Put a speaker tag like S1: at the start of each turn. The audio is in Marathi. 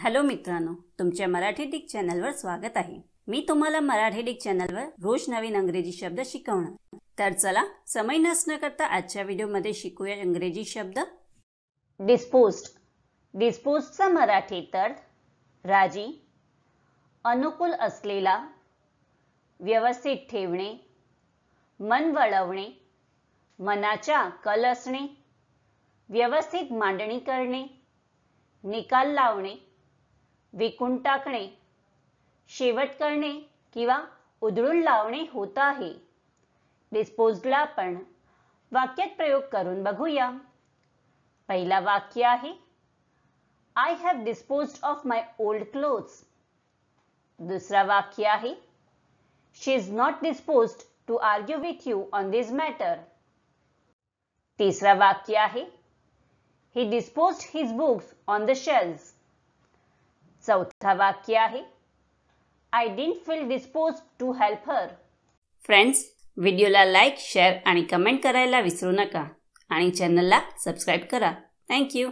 S1: हॅलो मित्रांनो तुमच्या मराठी डिक चॅनलवर स्वागत आहे मी तुम्हाला मराठी डिक चॅनलवर रोज नवीन अंग्रेजी शब्द शिकवणार तर चला समय नसणं करता आजच्या व्हिडिओमध्ये शिकूया इंग्रजी शब्द डिस्पोस्ट डिस्पोस्टचा मराठी तर राजी अनुकूल असलेला व्यवस्थित ठेवणे मन वळवणे मनाच्या कल असणे व्यवस्थित मांडणी करणे निकाल लावणे विकून टाकणे शेवट करणे किंवा उधळून लावणे होत आहे डिस्पोजला आपण वाक्यात प्रयोग करून बघूया पहिला वाक्य आहे I have dispose of my old cloth दुसरा वाक्य आहे she is not dispose to argue with you on this matter तिसरा वाक्य आहे he dispose his books on the shells चौथा वाक्य आहे I didn't feel dispose to help her friends व्हिडिओला लाईक शेअर आणि कमेंट करायला विसरू नका आणि चॅनलला सबस्क्राईब करा थँक्यू